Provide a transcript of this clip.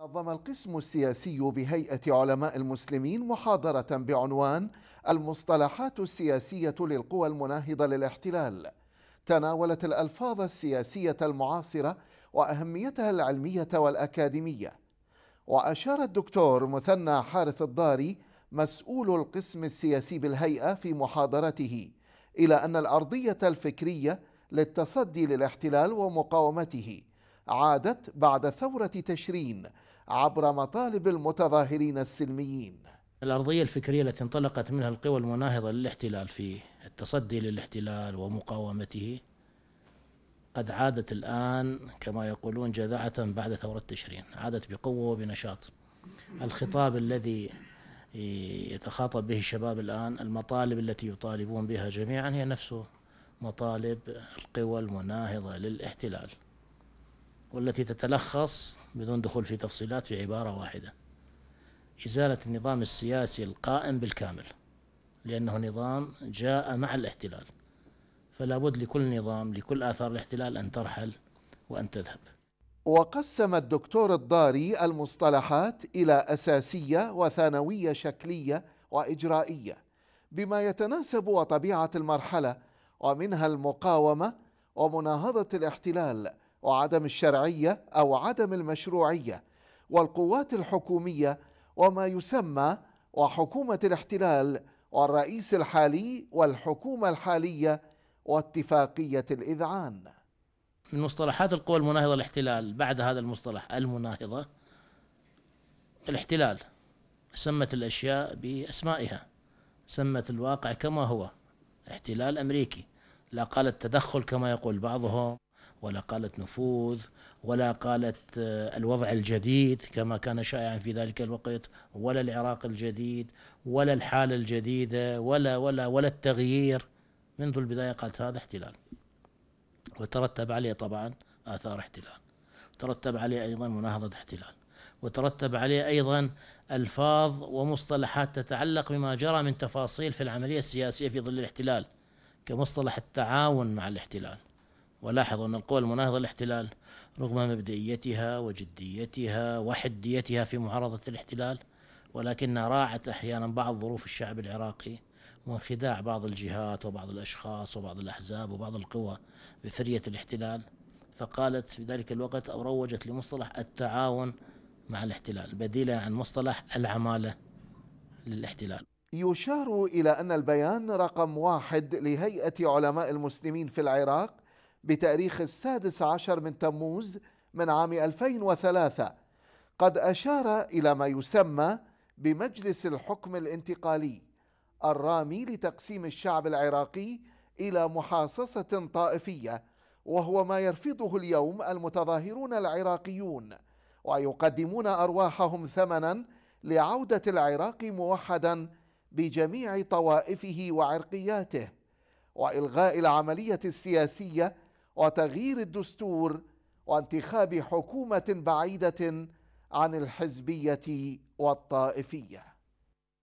نظم القسم السياسي بهيئة علماء المسلمين محاضرة بعنوان المصطلحات السياسية للقوى المناهضة للاحتلال تناولت الألفاظ السياسية المعاصرة وأهميتها العلمية والأكاديمية وأشار الدكتور مثنى حارث الضاري مسؤول القسم السياسي بالهيئة في محاضرته إلى أن الأرضية الفكرية للتصدي للاحتلال ومقاومته عادت بعد ثورة تشرين عبر مطالب المتظاهرين السلميين الأرضية الفكرية التي انطلقت منها القوى المناهضة للاحتلال في التصدي للاحتلال ومقاومته قد عادت الآن كما يقولون جذعة بعد ثورة تشرين عادت بقوة وبنشاط الخطاب الذي يتخاطب به الشباب الآن المطالب التي يطالبون بها جميعا هي نفس مطالب القوى المناهضة للاحتلال والتي تتلخص بدون دخول في تفصيلات في عبارة واحدة إزالة النظام السياسي القائم بالكامل لأنه نظام جاء مع الاحتلال فلا بد لكل نظام لكل آثار الاحتلال أن ترحل وأن تذهب وقسم الدكتور الضاري المصطلحات إلى أساسية وثانوية شكلية وإجرائية بما يتناسب وطبيعة المرحلة ومنها المقاومة ومناهضة الاحتلال وعدم الشرعية أو عدم المشروعية والقوات الحكومية وما يسمى وحكومة الاحتلال والرئيس الحالي والحكومة الحالية واتفاقية الإذعان من مصطلحات القوى المناهضة الاحتلال بعد هذا المصطلح المناهضة الاحتلال سمت الأشياء بأسمائها سمت الواقع كما هو احتلال أمريكي لا قال التدخل كما يقول بعضهم ولا قالت نفوذ ولا قالت آه، الوضع الجديد كما كان شائعا في ذلك الوقت ولا العراق الجديد ولا الحالة الجديدة ولا ولا ولا التغيير منذ البداية قالت هذا احتلال وترتب عليه طبعا آثار احتلال ترتب عليه أيضا مناهضة احتلال وترتب عليه أيضا ألفاظ ومصطلحات تتعلق بما جرى من تفاصيل في العملية السياسية في ظل الاحتلال كمصطلح التعاون مع الاحتلال ولاحظوا أن القوى المناهضة للاحتلال رغم مبدئيتها وجديتها وحديتها في معارضة الاحتلال ولكنها راعت أحيانا بعض ظروف الشعب العراقي وانخداع بعض الجهات وبعض الأشخاص وبعض الأحزاب وبعض القوى بثرية الاحتلال فقالت في ذلك الوقت أو روجت لمصطلح التعاون مع الاحتلال بديلا عن مصطلح العمالة للاحتلال يشار إلى أن البيان رقم واحد لهيئة علماء المسلمين في العراق بتاريخ السادس عشر من تموز من عام 2003 قد أشار إلى ما يسمى بمجلس الحكم الانتقالي الرامي لتقسيم الشعب العراقي إلى محاصصة طائفية وهو ما يرفضه اليوم المتظاهرون العراقيون ويقدمون أرواحهم ثمنا لعودة العراق موحدا بجميع طوائفه وعرقياته وإلغاء العملية السياسية وتغيير الدستور وانتخاب حكومه بعيده عن الحزبيه والطائفيه